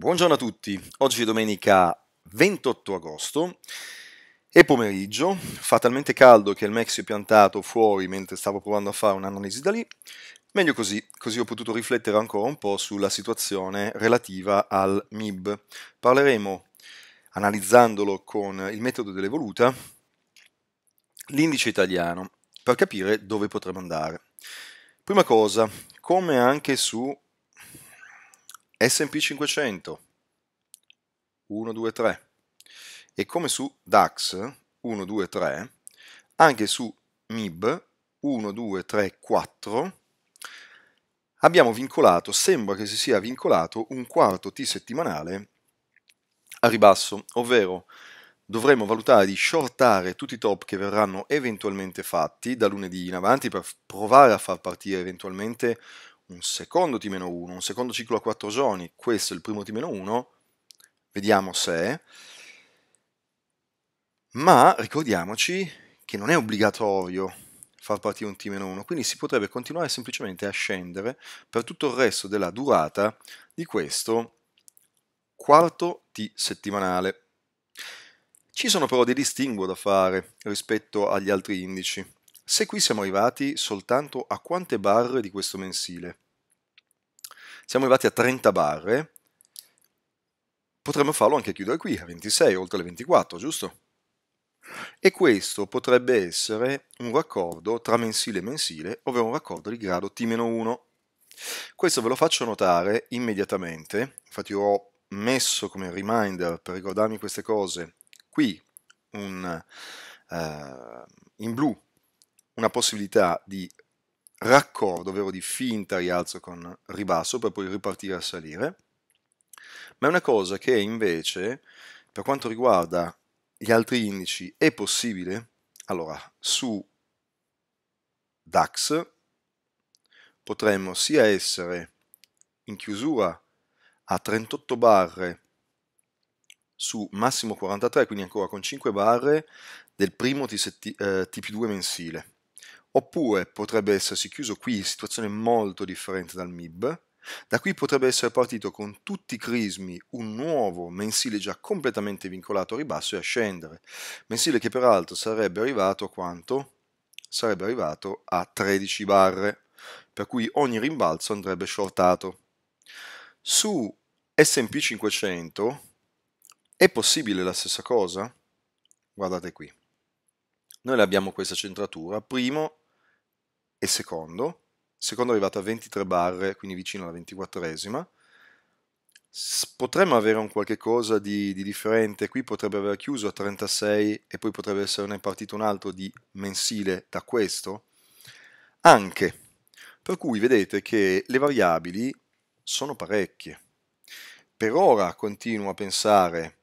Buongiorno a tutti, oggi è domenica 28 agosto e pomeriggio, fa talmente caldo che il Mac si è piantato fuori mentre stavo provando a fare un'analisi da lì, meglio così, così ho potuto riflettere ancora un po' sulla situazione relativa al MIB. Parleremo, analizzandolo con il metodo dell'evoluta, l'indice italiano per capire dove potremmo andare. Prima cosa, come anche su SP 500 1, 2, 3 e come su DAX 1, 2, 3 anche su MIB 1, 2, 3, 4 abbiamo vincolato, sembra che si sia vincolato un quarto T settimanale a ribasso, ovvero dovremo valutare di shortare tutti i top che verranno eventualmente fatti da lunedì in avanti per provare a far partire eventualmente un secondo T-1, un secondo ciclo a 4 giorni, questo è il primo T-1, vediamo se, ma ricordiamoci che non è obbligatorio far partire un T-1, quindi si potrebbe continuare semplicemente a scendere per tutto il resto della durata di questo quarto T settimanale. Ci sono però dei distinguo da fare rispetto agli altri indici. Se qui siamo arrivati soltanto a quante barre di questo mensile? Siamo arrivati a 30 barre, potremmo farlo anche chiudere qui, a 26, oltre le 24, giusto? E questo potrebbe essere un raccordo tra mensile e mensile, ovvero un raccordo di grado T-1. Questo ve lo faccio notare immediatamente, infatti ho messo come reminder per ricordarmi queste cose qui un, uh, in blu una possibilità di raccordo, ovvero di finta rialzo con ribasso per poi ripartire a salire, ma è una cosa che invece per quanto riguarda gli altri indici è possibile, allora su DAX potremmo sia essere in chiusura a 38 barre su massimo 43, quindi ancora con 5 barre del primo TP2 eh, mensile oppure potrebbe essersi chiuso qui, situazione molto differente dal MIB, da qui potrebbe essere partito con tutti i crismi un nuovo mensile già completamente vincolato a ribasso e a scendere, mensile che peraltro sarebbe arrivato a quanto? Sarebbe arrivato a 13 barre, per cui ogni rimbalzo andrebbe shortato. Su S&P 500 è possibile la stessa cosa? Guardate qui. Noi abbiamo questa centratura, primo e secondo, secondo è arrivato a 23 barre, quindi vicino alla 24esima. Potremmo avere un qualche cosa di, di, differente, qui potrebbe aver chiuso a 36 e poi potrebbe esserne partito un altro di mensile da questo. Anche, per cui vedete che le variabili sono parecchie. Per ora continuo a pensare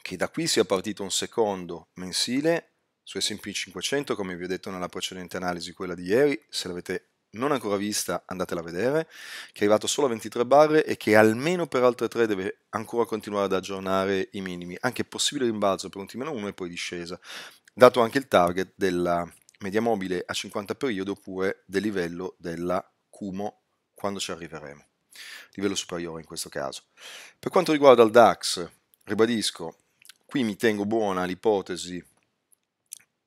che da qui sia partito un secondo mensile su S&P 500, come vi ho detto nella precedente analisi, quella di ieri, se l'avete non ancora vista andatela a vedere, che è arrivato solo a 23 barre e che almeno per altre tre deve ancora continuare ad aggiornare i minimi, anche possibile rimbalzo per un T-1 e poi discesa, dato anche il target della media mobile a 50 periodi oppure del livello della Cumo quando ci arriveremo, livello superiore in questo caso. Per quanto riguarda il DAX, ribadisco, qui mi tengo buona l'ipotesi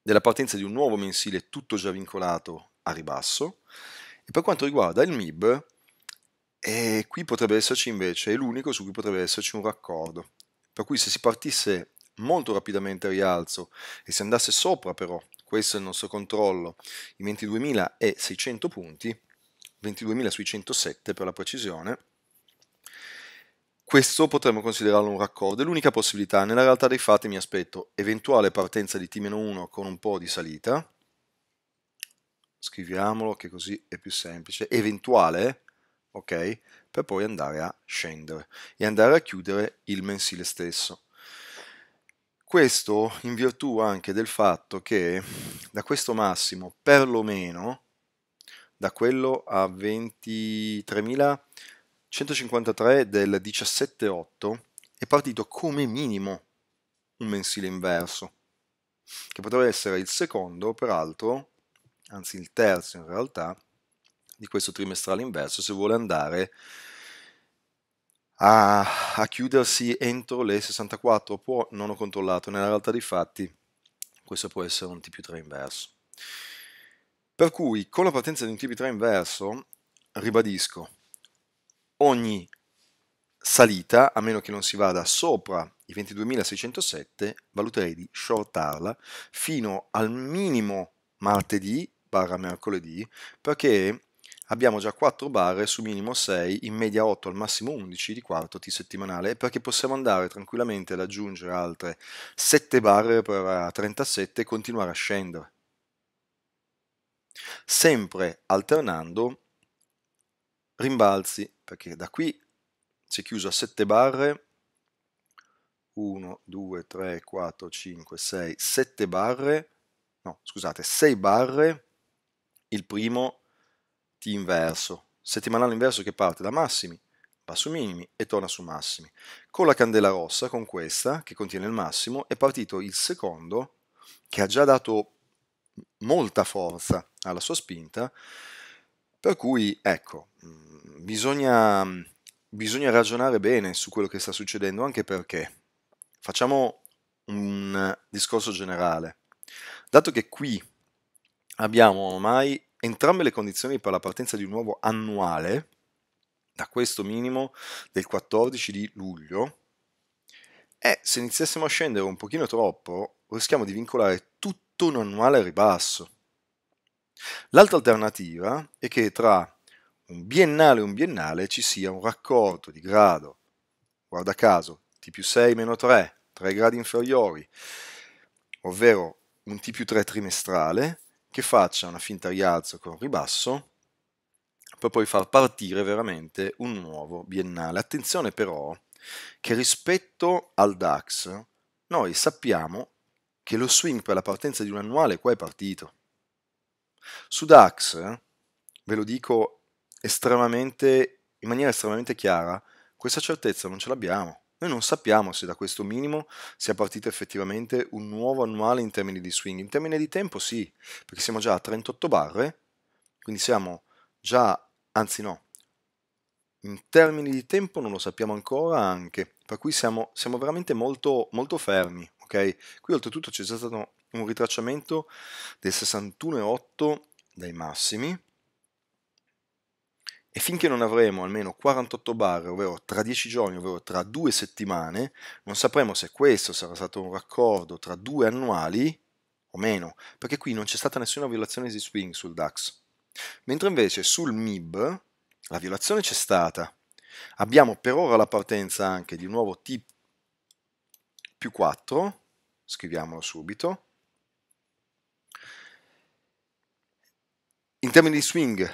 della partenza di un nuovo mensile tutto già vincolato a ribasso. E per quanto riguarda il MIB, eh, qui potrebbe esserci invece, è l'unico su cui potrebbe esserci un raccordo. Per cui se si partisse molto rapidamente a rialzo e si andasse sopra però, questo è il nostro controllo, i 22.600 punti, 22.607 per la precisione, questo potremmo considerarlo un raccordo, è l'unica possibilità. Nella realtà dei fatti mi aspetto eventuale partenza di T-1 con un po' di salita. Scriviamolo che così è più semplice. Eventuale, ok? Per poi andare a scendere e andare a chiudere il mensile stesso. Questo in virtù anche del fatto che da questo massimo, perlomeno, da quello a 23.000 153 del 17.8 è partito come minimo un mensile inverso, che potrebbe essere il secondo, peraltro, anzi il terzo in realtà, di questo trimestrale inverso se vuole andare a, a chiudersi entro le 64 può, non ho controllato, nella realtà dei fatti questo può essere un TP3 inverso. Per cui con la partenza di un TP3 inverso, ribadisco, ogni salita, a meno che non si vada sopra i 22.607, valuterei di shortarla fino al minimo martedì barra mercoledì, perché abbiamo già 4 barre su minimo 6, in media 8 al massimo 11 di quarto T settimanale, perché possiamo andare tranquillamente ad aggiungere altre 7 barre per 37 eh, e continuare a scendere. Sempre alternando rimbalzi perché da qui si è chiuso a 7 barre 1, 2, 3, 4, 5, 6, 7 barre no scusate 6 barre il primo T inverso settimanale inverso che parte da massimi va su minimi e torna su massimi con la candela rossa con questa che contiene il massimo è partito il secondo che ha già dato molta forza alla sua spinta per cui, ecco, mm, bisogna, mm, bisogna ragionare bene su quello che sta succedendo, anche perché facciamo un discorso generale. Dato che qui abbiamo ormai entrambe le condizioni per la partenza di un nuovo annuale, da questo minimo del 14 di luglio, e se iniziassimo a scendere un pochino troppo, rischiamo di vincolare tutto un annuale ribasso. L'altra alternativa è che tra un biennale e un biennale ci sia un raccordo di grado, guarda caso, T più 6 meno 3, 3 gradi inferiori, ovvero un T più 3 trimestrale che faccia una finta rialzo con ribasso per poi far partire veramente un nuovo biennale. Attenzione però che rispetto al DAX noi sappiamo che lo swing per la partenza di un annuale qua è partito su DAX, ve lo dico in maniera estremamente chiara, questa certezza non ce l'abbiamo. Noi non sappiamo se da questo minimo sia partito effettivamente un nuovo annuale in termini di swing. In termini di tempo sì, perché siamo già a 38 barre, quindi siamo già, anzi no, in termini di tempo non lo sappiamo ancora anche, per cui siamo, siamo veramente molto, molto fermi. Okay? Qui oltretutto c'è stato un ritracciamento del 61,8 dai massimi e finché non avremo almeno 48 bar, ovvero tra 10 giorni, ovvero tra due settimane, non sapremo se questo sarà stato un raccordo tra due annuali o meno, perché qui non c'è stata nessuna violazione di swing sul DAX. Mentre invece sul MIB la violazione c'è stata. Abbiamo per ora la partenza anche di un nuovo T più 4, scriviamolo subito, In termini di swing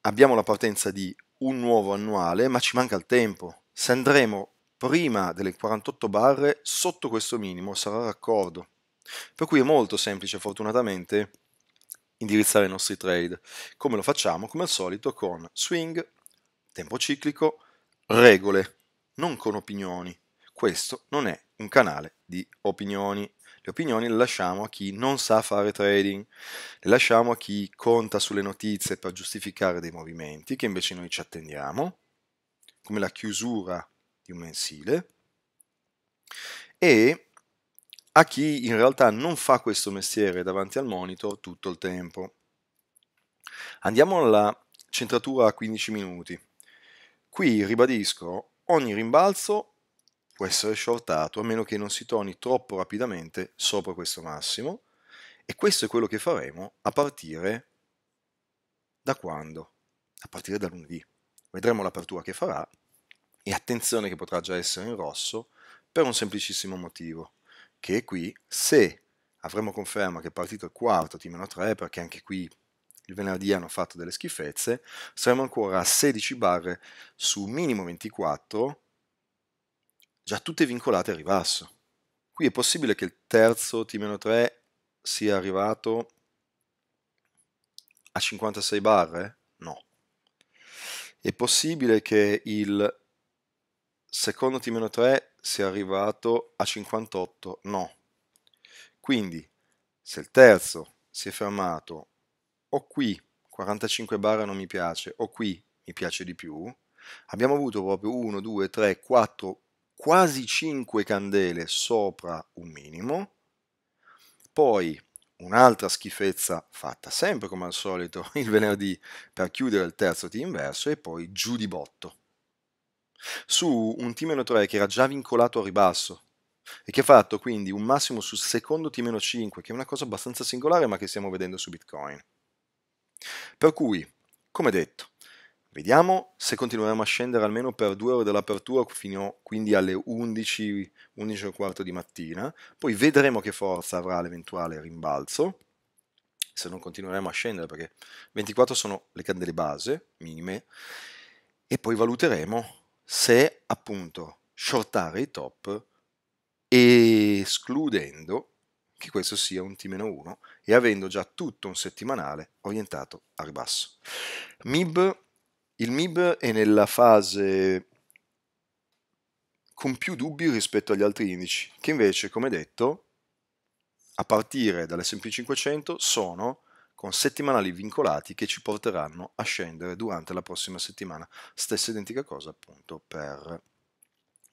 abbiamo la partenza di un nuovo annuale, ma ci manca il tempo. Se andremo prima delle 48 barre sotto questo minimo sarà raccordo. Per cui è molto semplice fortunatamente indirizzare i nostri trade. Come lo facciamo? Come al solito con swing, tempo ciclico, regole, non con opinioni. Questo non è un canale di opinioni. Le opinioni le lasciamo a chi non sa fare trading, le lasciamo a chi conta sulle notizie per giustificare dei movimenti che invece noi ci attendiamo, come la chiusura di un mensile, e a chi in realtà non fa questo mestiere davanti al monitor tutto il tempo. Andiamo alla centratura a 15 minuti. Qui ribadisco, ogni rimbalzo può essere shortato a meno che non si torni troppo rapidamente sopra questo massimo e questo è quello che faremo a partire da quando? A partire da lunedì. Vedremo l'apertura che farà e attenzione che potrà già essere in rosso per un semplicissimo motivo, che è qui se avremo conferma che è partito il quarto T-3 perché anche qui il venerdì hanno fatto delle schifezze, saremo ancora a 16 barre su minimo 24 già tutte vincolate a ribasso. Qui è possibile che il terzo T-3 sia arrivato a 56 barre? No. È possibile che il secondo T-3 sia arrivato a 58? No. Quindi, se il terzo si è fermato o qui 45 barre non mi piace o qui mi piace di più, abbiamo avuto proprio 1, 2, 3, 4 quasi 5 candele sopra un minimo, poi un'altra schifezza fatta sempre come al solito il venerdì per chiudere il terzo T inverso e poi giù di botto. Su un T-3 che era già vincolato a ribasso e che ha fatto quindi un massimo sul secondo T-5 che è una cosa abbastanza singolare ma che stiamo vedendo su Bitcoin. Per cui, come detto, Vediamo se continueremo a scendere almeno per due ore dell'apertura, fino quindi alle 11, 11 di mattina. Poi vedremo che forza avrà l'eventuale rimbalzo, se non continueremo a scendere, perché 24 sono le candele base minime, e poi valuteremo se appunto shortare i top escludendo che questo sia un T-1 e avendo già tutto un settimanale orientato a ribasso. MIB il MIB è nella fase con più dubbi rispetto agli altri indici, che invece, come detto, a partire dall'S&P 500 sono con settimanali vincolati che ci porteranno a scendere durante la prossima settimana. Stessa identica cosa appunto per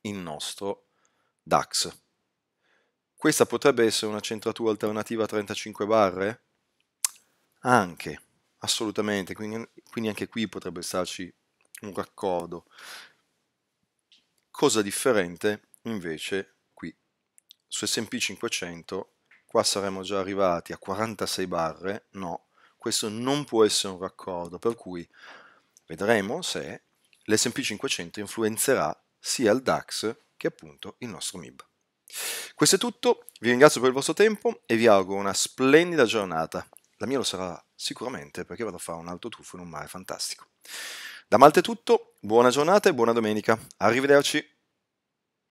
il nostro DAX. Questa potrebbe essere una centratura alternativa a 35 barre? Anche. Assolutamente, quindi, quindi anche qui potrebbe starci un raccordo. Cosa differente invece qui, su S&P 500 qua saremmo già arrivati a 46 barre, no, questo non può essere un raccordo, per cui vedremo se l'S&P 500 influenzerà sia il DAX che appunto il nostro MIB. Questo è tutto, vi ringrazio per il vostro tempo e vi auguro una splendida giornata. La mia lo sarà sicuramente perché vado a fare un altro tuffo in un mare fantastico. Da Malta è tutto, buona giornata e buona domenica. Arrivederci.